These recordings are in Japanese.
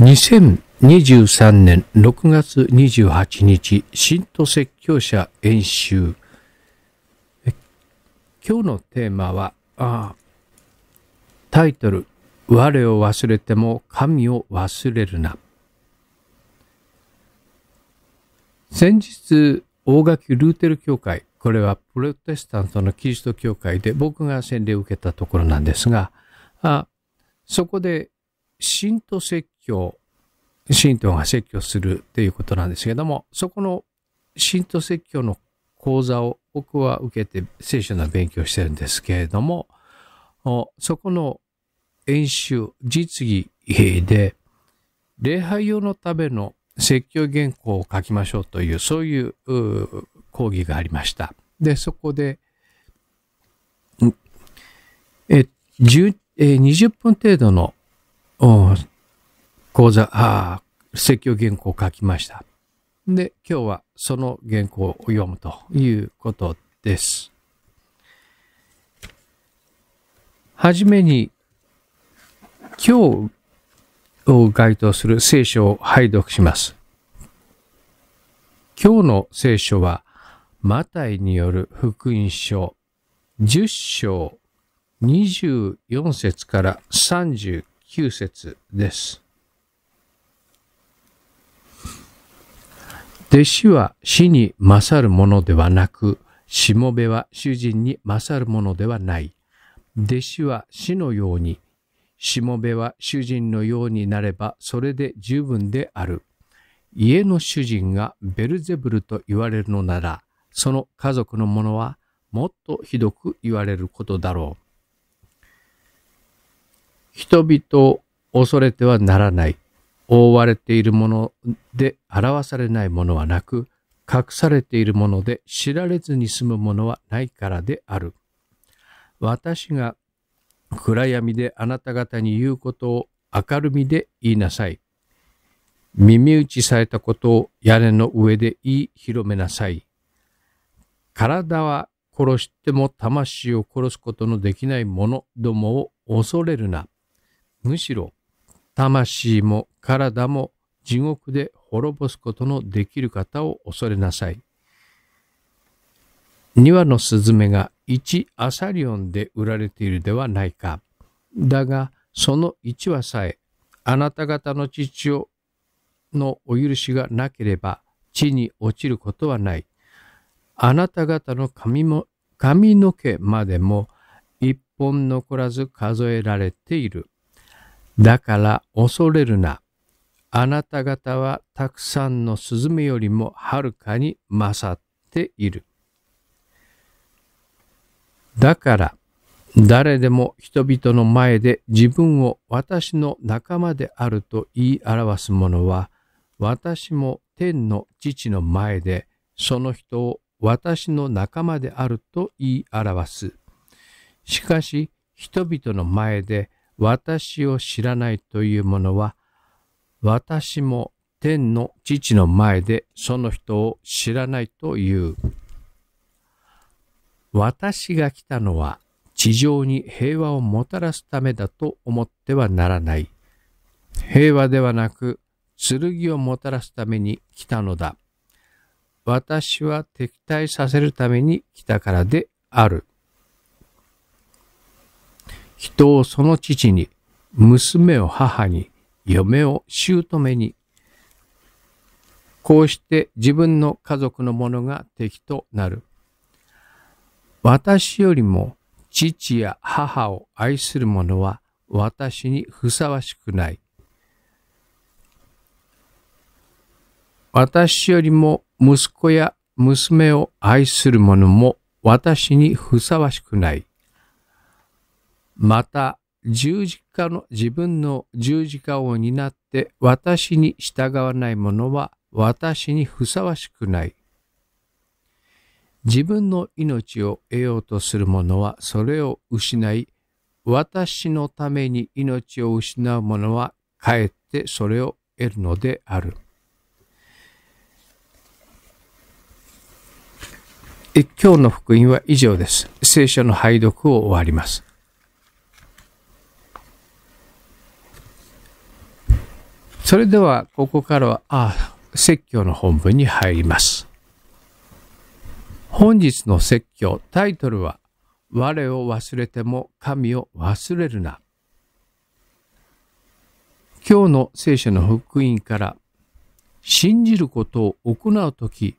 2023年6月28日、新都説教者演習。今日のテーマは、あタイトル、我を忘れても神を忘れるな。先日、大垣ルーテル教会、これはプロテスタントのキリスト教会で僕が洗礼を受けたところなんですが、あそこで信徒説教、信徒が説教するっていうことなんですけども、そこの信徒説教の講座を僕は受けて聖書の勉強してるんですけれども、そこの演習、実技で、礼拝用のための説教原稿を書きましょうという、そういう講義がありました。で、そこで、え、20分程度のお講座、あ説教原稿を書きました。で、今日はその原稿を読むということです。はじめに、今日を該当する聖書を拝読します。今日の聖書は、マタイによる福音書10章24節から39 9節です。弟子は死に勝るものではなく、しもべは主人に勝るものではない。弟子は死のように、しもべは主人のようになればそれで十分である。家の主人がベルゼブルと言われるのなら、その家族の者はもっとひどく言われることだろう。人々を恐れてはならない。覆われているもので表されないものはなく、隠されているもので知られずに済むものはないからである。私が暗闇であなた方に言うことを明るみで言いなさい。耳打ちされたことを屋根の上で言い広めなさい。体は殺しても魂を殺すことのできない者どもを恐れるな。むしろ魂も体も地獄で滅ぼすことのできる方を恐れなさい。2羽のスズメが1アサリオンで売られているではないか。だが、その1羽さえ、あなた方の父をのお許しがなければ、地に落ちることはない。あなた方の髪も髪の毛までも一本残らず数えられている。だから恐れるな。あなた方はたくさんのスズメよりもはるかに勝っている。だから誰でも人々の前で自分を私の仲間であると言い表す者は私も天の父の前でその人を私の仲間であると言い表す。しかし人々の前で私を知らないというものは、私も天の父の前でその人を知らないという。私が来たのは地上に平和をもたらすためだと思ってはならない。平和ではなく、剣をもたらすために来たのだ。私は敵対させるために来たからである。人をその父に、娘を母に、嫁を姑に。こうして自分の家族のものが敵となる。私よりも父や母を愛する者は私にふさわしくない。私よりも息子や娘を愛する者も私にふさわしくない。また十字架の自分の十字架を担って私に従わない者は私にふさわしくない。自分の命を得ようとする者はそれを失い、私のために命を失う者はかえってそれを得るのである。今日の福音は以上です。聖書の拝読を終わります。それではここからはあ説教の本文に入ります本日の説教タイトルは「我を忘れても神を忘れるな」今日の聖書の福音から信じることを行う時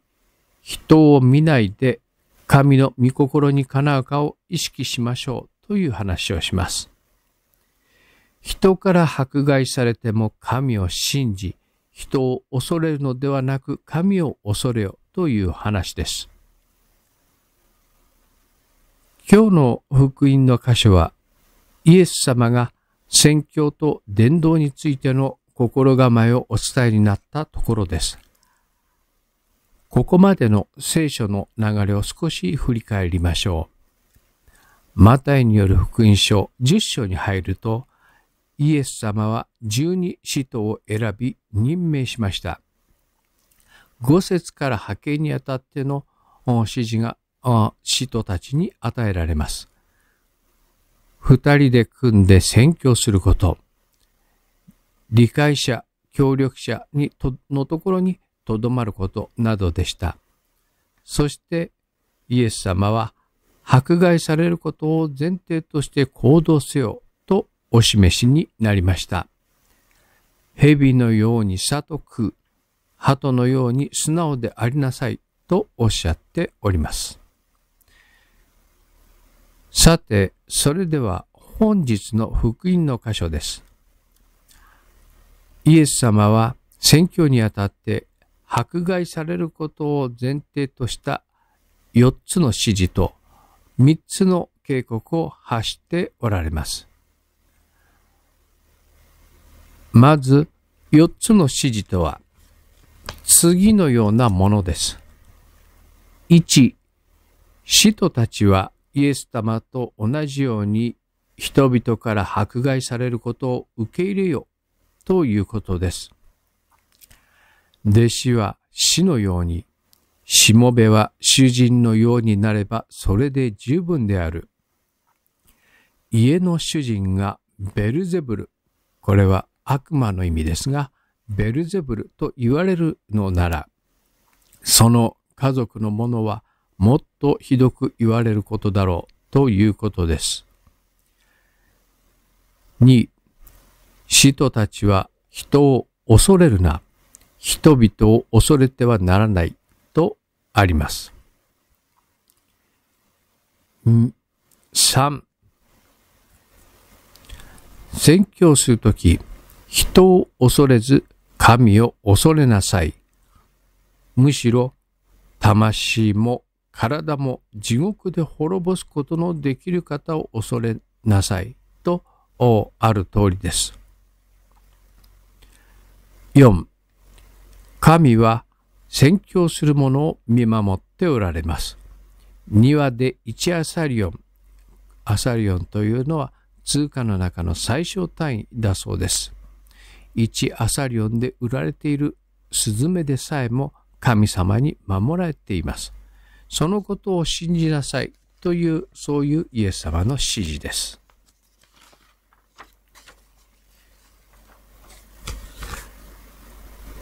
人を見ないで神の御心にかなうかを意識しましょうという話をします。人から迫害されても神を信じ、人を恐れるのではなく神を恐れよという話です。今日の福音の箇所は、イエス様が宣教と伝道についての心構えをお伝えになったところです。ここまでの聖書の流れを少し振り返りましょう。マタイによる福音書10章に入ると、イエス様は十二使徒を選び任命しました。五節から派遣にあたっての指示が使徒たちに与えられます。二人で組んで宣教すること。理解者、協力者にとのところにとどまることなどでした。そしてイエス様は迫害されることを前提として行動せよお示しになりました。蛇のように悟く、鳩のように素直でありなさいとおっしゃっております。さて、それでは本日の福音の箇所です。イエス様は選挙にあたって迫害されることを前提とした4つの指示と3つの警告を発しておられます。まず、4つの指示とは、次のようなものです。1、使徒たちはイエス様と同じように人々から迫害されることを受け入れよということです。弟子は死のように、しもべは囚人のようになればそれで十分である。家の主人がベルゼブル。これは悪魔の意味ですが、ベルゼブルと言われるのなら、その家族のものはもっとひどく言われることだろうということです。2、使徒たちは人を恐れるな、人々を恐れてはならないとあります。3、宣教するとき、人を恐れず神を恐れなさい。むしろ魂も体も地獄で滅ぼすことのできる方を恐れなさい。とある通りです。4. 神は宣教する者を見守っておられます。庭で1アサリオン。アサリオンというのは通貨の中の最小単位だそうです。1アサリオンで売られているスズメでさえも神様に守られています。そのことを信じなさいという、そういうイエス様の指示です。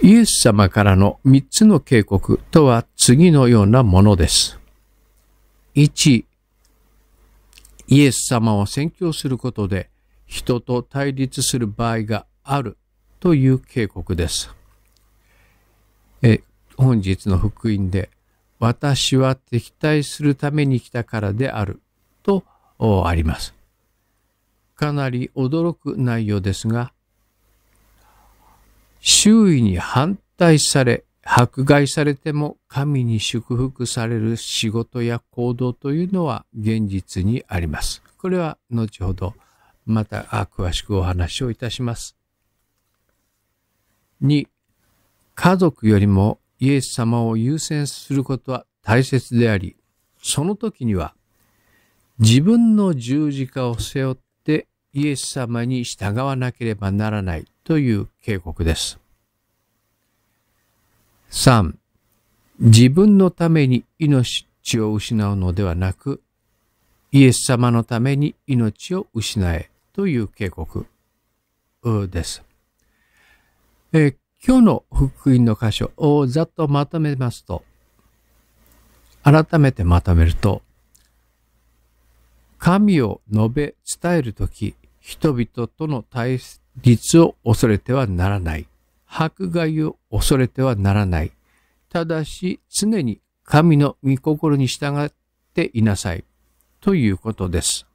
イエス様からの3つの警告とは次のようなものです。1、イエス様を宣教することで人と対立する場合があるという警告です。え本日の福音で、私は敵対するために来たからであるとあります。かなり驚く内容ですが、周囲に反対され、迫害されても神に祝福される仕事や行動というのは現実にあります。これは後ほどまた詳しくお話をいたします。2、家族よりもイエス様を優先することは大切であり、その時には自分の十字架を背負ってイエス様に従わなければならないという警告です。3、自分のために命を失うのではなく、イエス様のために命を失えという警告です。えー、今日の福音の箇所をざっとまとめますと、改めてまとめると、神を述べ伝えるとき、人々との対立を恐れてはならない。迫害を恐れてはならない。ただし、常に神の御心に従っていなさい。ということです。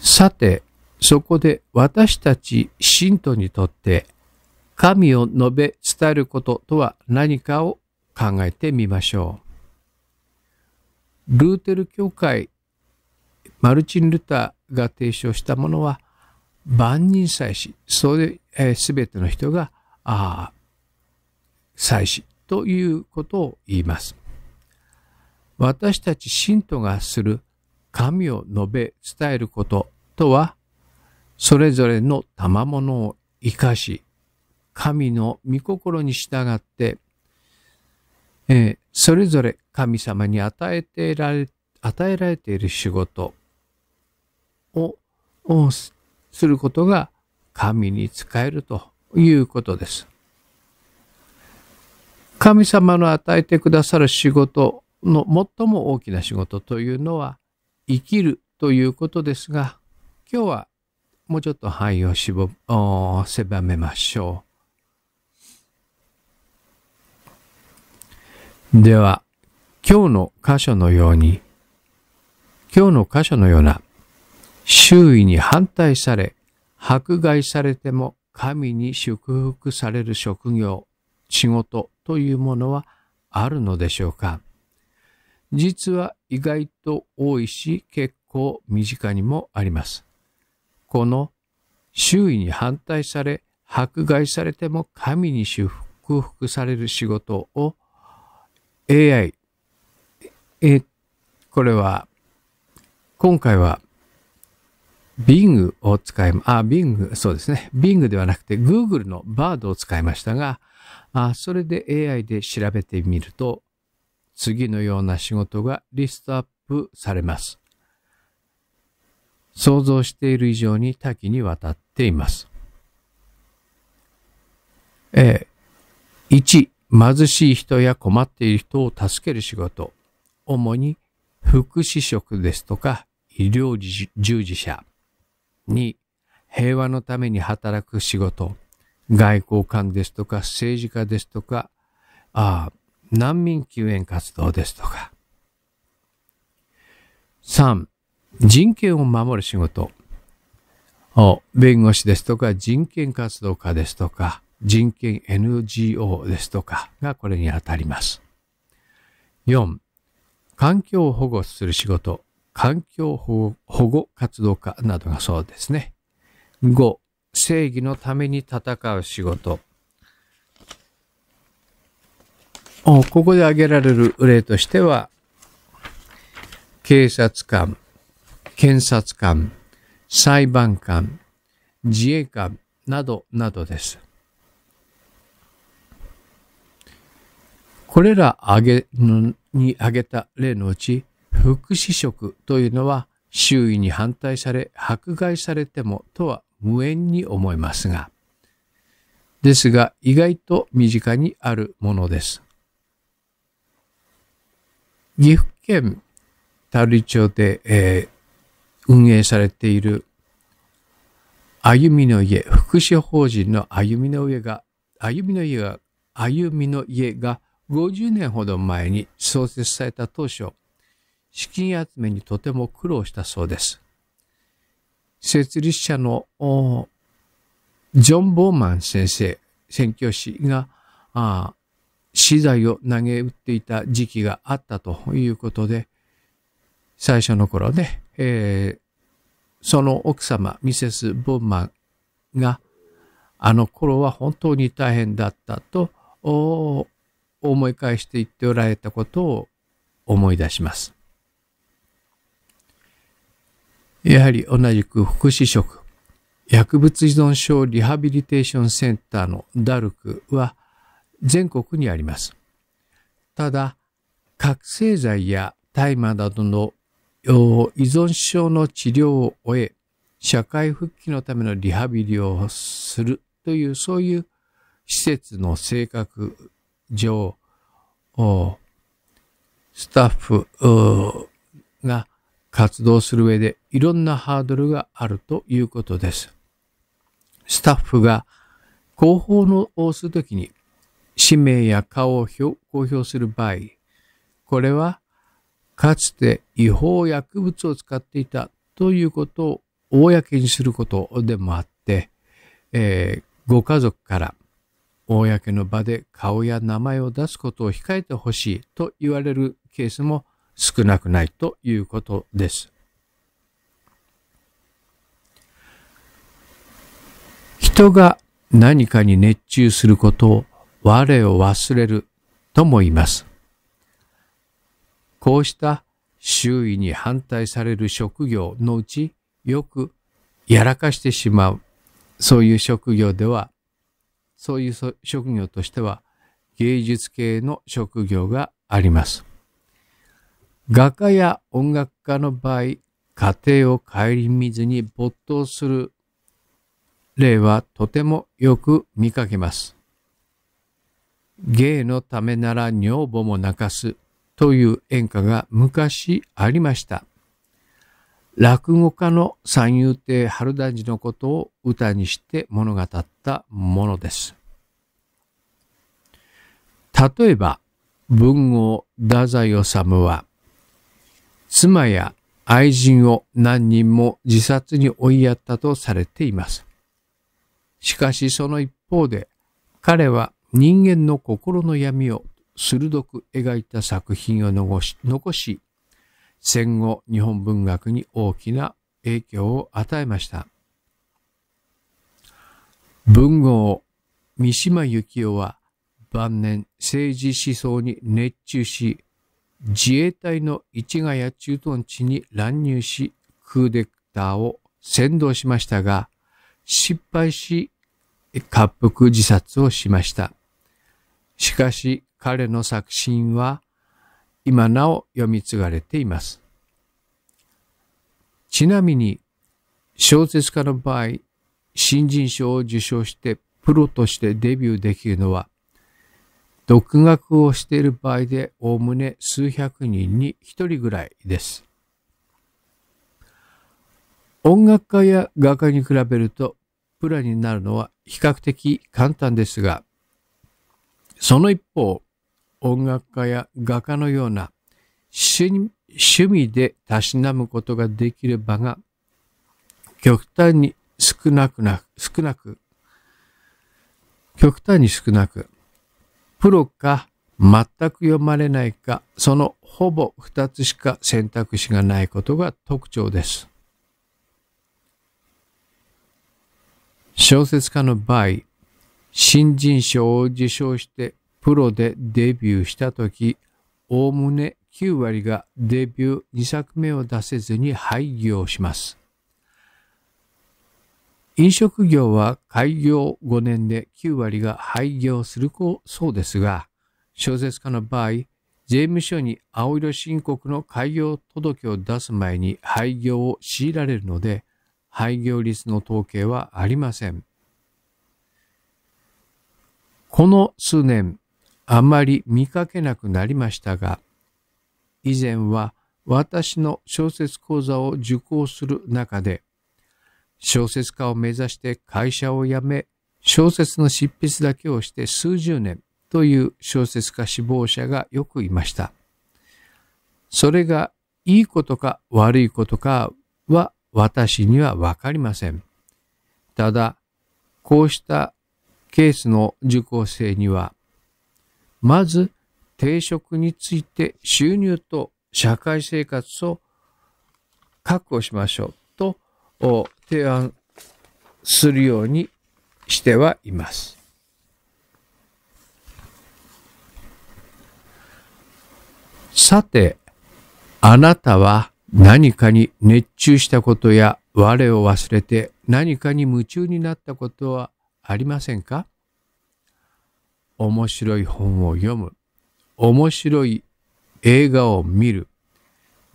さて、そこで私たち信徒にとって神を述べ伝えることとは何かを考えてみましょう。ルーテル教会、マルチン・ルターが提唱したものは万人祭祀、それ、えー、全ての人が、ああ、祭祀ということを言います。私たち信徒がする神を述べ伝えることとはそれぞれの賜物を生かし、神の御心に従って、えー、それぞれ神様に与えてられ、与えられている仕事を、をすることが神に仕えるということです。神様の与えてくださる仕事の最も大きな仕事というのは生きるということですが、今日はもうちょっと範囲を絞狭めましょう。では、今日の箇所のように、今日の箇所のような、周囲に反対され、迫害されても神に祝福される職業、仕事というものはあるのでしょうか実は意外と多いし結構身近にもあります。この周囲に反対され、迫害されても神に祝福される仕事を AI、え、これは、今回は Bing を使い、あ、Bing、そうですね。Bing ではなくて Google の Bard を使いましたが、あそれで AI で調べてみると、次のような仕事がリストアップされます。想像している以上に多岐にわたっています。え1、貧しい人や困っている人を助ける仕事。主に福祉職ですとか医療従事者。2、平和のために働く仕事。外交官ですとか政治家ですとか、あ難民救援活動ですとか。3、人権を守る仕事を弁護士ですとか人権活動家ですとか人権 NGO ですとかがこれにあたります。4、環境を保護する仕事、環境保護活動家などがそうですね。5、正義のために戦う仕事。ここで挙げられる例としては、警察官、検察官、裁判官、自衛官などなどです。これらげに挙げた例のうち、福祉職というのは周囲に反対され、迫害されてもとは無縁に思いますが、ですが意外と身近にあるものです。岐阜県樽井町で、えー、運営されている歩みの家、福祉法人の歩みの家が、歩みの家が、歩みの家が50年ほど前に創設された当初、資金集めにとても苦労したそうです。設立者のジョン・ボーマン先生、宣教師が、あ資材を投げ打っていた時期があったということで、最初の頃ね、えー、その奥様、ミセス・ボンマンが、あの頃は本当に大変だったと思い返して言っておられたことを思い出します。やはり同じく福祉職、薬物依存症リハビリテーションセンターのダルクは全国にあります。ただ、覚醒剤や大麻などの依存症の治療を終え、社会復帰のためのリハビリをするという、そういう施設の性格上、スタッフが活動する上でいろんなハードルがあるということです。スタッフが広報のをするときに氏名や顔を公表する場合、これはかつて違法薬物を使っていたということを公にすることでもあって、えー、ご家族から公の場で顔や名前を出すことを控えてほしいと言われるケースも少なくないということです。人が何かに熱中することを我を忘れるとも言います。こうした周囲に反対される職業のうちよくやらかしてしまう。そういう職業では、そういう職業としては芸術系の職業があります。画家や音楽家の場合、家庭を顧みずに没頭する例はとてもよく見かけます。芸のためなら女房も泣かすという演歌が昔ありました。落語家の三遊亭春田寺のことを歌にして物語ったものです。例えば、文豪太宰治は、妻や愛人を何人も自殺に追いやったとされています。しかしその一方で、彼は人間の心の闇を鋭く描いた作品を残し残し戦後日本文学に大きな影響を与えました文豪三島由紀夫は晩年政治思想に熱中し自衛隊の市ヶ谷駐屯地に乱入しクーデクターを先導しましたが失敗し、滑覆自殺をしました。しかし、彼の作品は今なお読み継がれています。ちなみに小説家の場合、新人賞を受賞してプロとしてデビューできるのは、独学をしている場合でおおむね数百人に一人ぐらいです。音楽家や画家に比べるとプラになるのは比較的簡単ですが、その一方、音楽家や画家のような趣味でたしなむことができる場が極端に少なくな、少なく、極端に少なく、プロか全く読まれないか、そのほぼ二つしか選択肢がないことが特徴です。小説家の場合、新人賞を受賞してプロでデビューした時、おおむね9割がデビュー2作目を出せずに廃業します。飲食業は開業5年で9割が廃業するそうですが、小説家の場合、税務署に青色申告の開業届を出す前に廃業を強いられるので、廃業率の統計はありません。この数年、あまり見かけなくなりましたが、以前は私の小説講座を受講する中で、小説家を目指して会社を辞め、小説の執筆だけをして数十年という小説家志望者がよくいました。それがいいことか悪いことかは私にはわかりません。ただ、こうしたケースの受講生には、まず、定職について収入と社会生活を確保しましょうと提案するようにしてはいます。さて、あなたは何かに熱中したことや我を忘れて何かに夢中になったことはありませんか面白い本を読む。面白い映画を見る。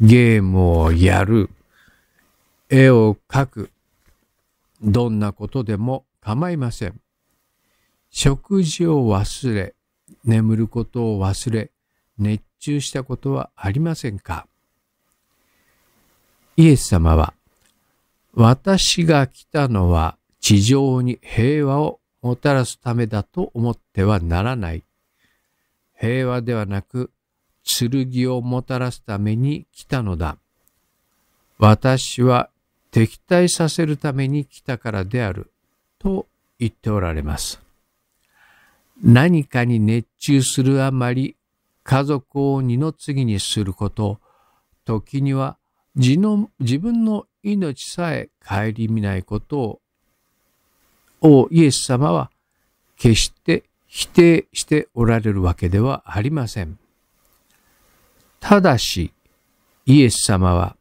ゲームをやる。絵を描く。どんなことでも構いません。食事を忘れ、眠ることを忘れ、熱中したことはありませんかイエス様は、私が来たのは地上に平和をもたらすためだと思ってはならない。平和ではなく、剣をもたらすために来たのだ。私は敵対させるために来たからである。と言っておられます。何かに熱中するあまり、家族を二の次にすること、時には自の自分の命さえ顧みないことををイエス様は決して否定しておられるわけではありません。ただし、イエス様は、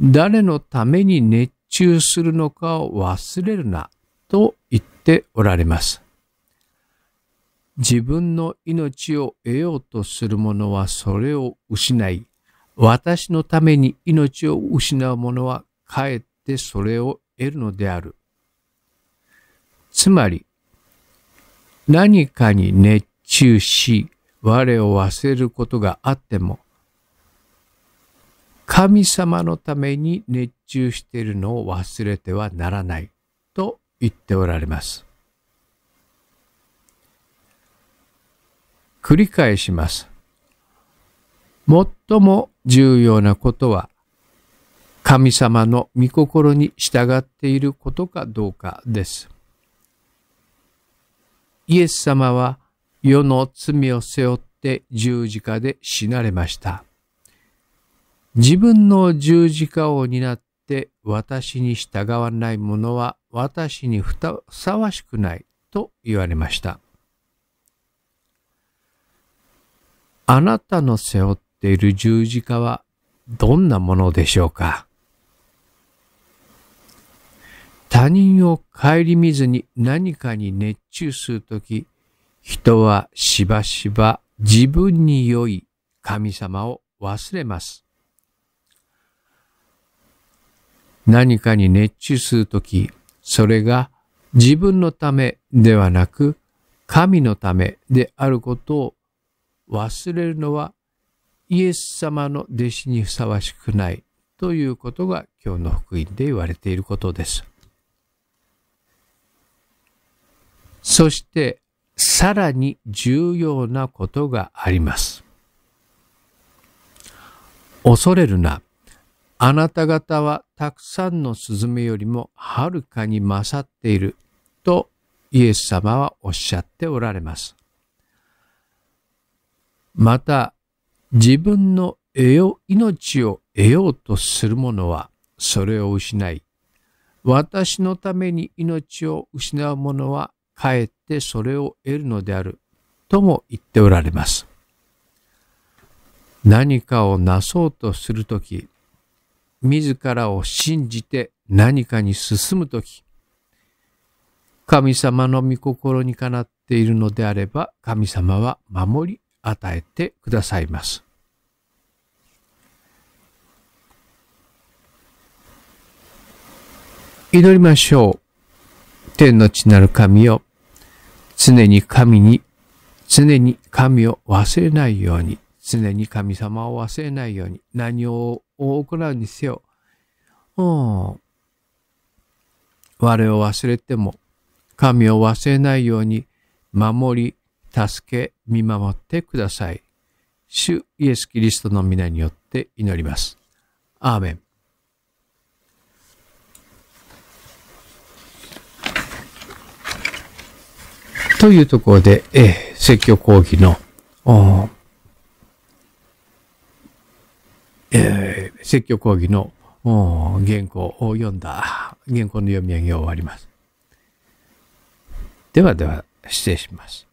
誰のために熱中するのかを忘れるな、と言っておられます。自分の命を得ようとする者はそれを失い、私のために命を失う者はかえってそれを得るのである。つまり、何かに熱中し、我を忘れることがあっても、神様のために熱中しているのを忘れてはならないと言っておられます。繰り返します。最も重要なことは、神様の御心に従っていることかどうかです。イエス様は世の罪を背負って十字架で死なれました。自分の十字架を担って私に従わない者は私にふさわしくないと言われました。あなたの背負っている十字架はどんなものでしょうか他人を顧みずに何かに熱中するとき、人はしばしば自分に良い神様を忘れます。何かに熱中するとき、それが自分のためではなく、神のためであることを忘れるのはイエス様の弟子にふさわしくないということが今日の福音で言われていることです。そしてさらに重要なことがあります。恐れるな。あなた方はたくさんのスズメよりもはるかに勝っているとイエス様はおっしゃっておられます。また、自分の得よ命を得ようとする者はそれを失い、私のために命を失う者はかえってそれを得るのであるとも言っておられます。何かをなそうとするとき、自らを信じて何かに進むとき、神様の御心にかなっているのであれば、神様は守り与えてくださいます。祈りましょう。天の地なる神を常に神に、常に神を忘れないように、常に神様を忘れないように、何を行うにせよ、我を忘れても、神を忘れないように、守り、助け、見守ってください。主イエス・キリストの皆によって祈ります。アーメン。というところで、えー、説教講義の、えー、説教講義の原稿を読んだ、原稿の読み上げを終わります。ではでは、失礼します。